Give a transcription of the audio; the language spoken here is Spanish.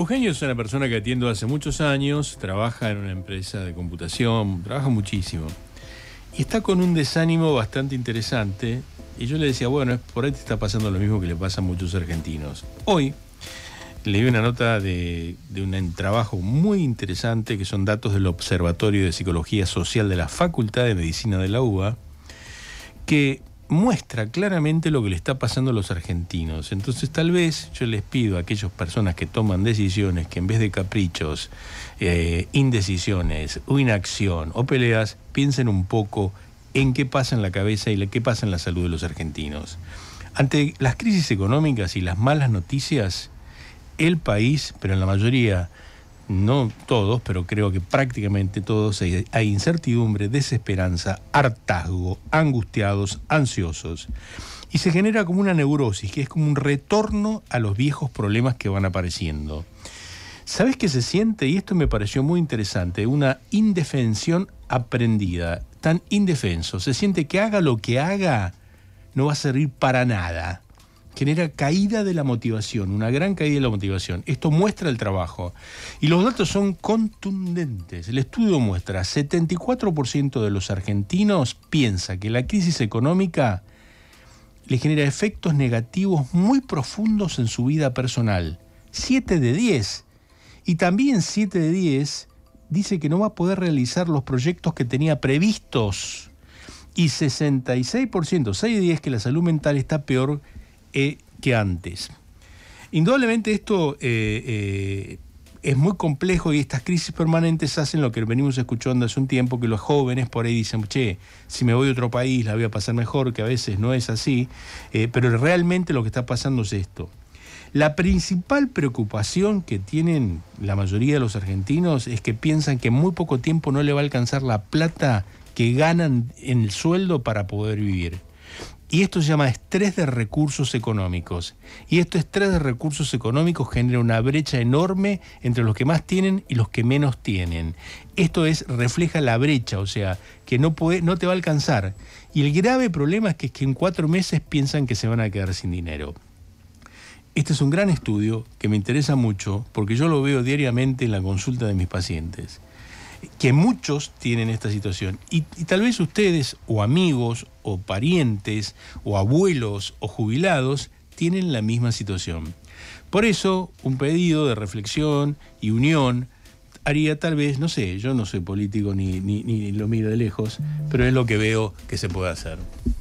Eugenio es una persona que atiendo hace muchos años, trabaja en una empresa de computación, trabaja muchísimo. Y está con un desánimo bastante interesante. Y yo le decía, bueno, por ahí te está pasando lo mismo que le pasa a muchos argentinos. Hoy le leí una nota de, de un trabajo muy interesante que son datos del Observatorio de Psicología Social de la Facultad de Medicina de la UBA, que muestra claramente lo que le está pasando a los argentinos. Entonces tal vez yo les pido a aquellas personas que toman decisiones que en vez de caprichos, eh, indecisiones o inacción o peleas, piensen un poco en qué pasa en la cabeza y qué pasa en la salud de los argentinos. Ante las crisis económicas y las malas noticias, el país, pero en la mayoría no todos, pero creo que prácticamente todos, hay incertidumbre, desesperanza, hartazgo, angustiados, ansiosos. Y se genera como una neurosis, que es como un retorno a los viejos problemas que van apareciendo. ¿Sabes qué se siente? Y esto me pareció muy interesante, una indefensión aprendida, tan indefenso. Se siente que haga lo que haga, no va a servir para nada genera caída de la motivación, una gran caída de la motivación. Esto muestra el trabajo. Y los datos son contundentes. El estudio muestra 74% de los argentinos piensa que la crisis económica le genera efectos negativos muy profundos en su vida personal. 7 de 10. Y también 7 de 10 dice que no va a poder realizar los proyectos que tenía previstos. Y 66%, 6 de 10, que la salud mental está peor eh, que antes. Indudablemente esto eh, eh, es muy complejo y estas crisis permanentes hacen lo que venimos escuchando hace un tiempo, que los jóvenes por ahí dicen, che, si me voy a otro país la voy a pasar mejor, que a veces no es así, pero realmente lo que está pasando es esto. La principal preocupación que tienen la mayoría de los argentinos es que piensan que en muy poco tiempo no le va a alcanzar la plata que ganan en el sueldo para poder vivir. Y esto se llama estrés de recursos económicos. Y este estrés de recursos económicos genera una brecha enorme entre los que más tienen y los que menos tienen. Esto es, refleja la brecha, o sea, que no, puede, no te va a alcanzar. Y el grave problema es que, es que en cuatro meses piensan que se van a quedar sin dinero. Este es un gran estudio que me interesa mucho porque yo lo veo diariamente en la consulta de mis pacientes que muchos tienen esta situación. Y, tal vez ustedes, o amigos, o parientes, o abuelos, o jubilados, tienen la misma situación. Por eso, un pedido de reflexión y unión haría tal vez, no sé, yo no soy político ni, ni lo miro de lejos, pero es lo que veo que se puede hacer.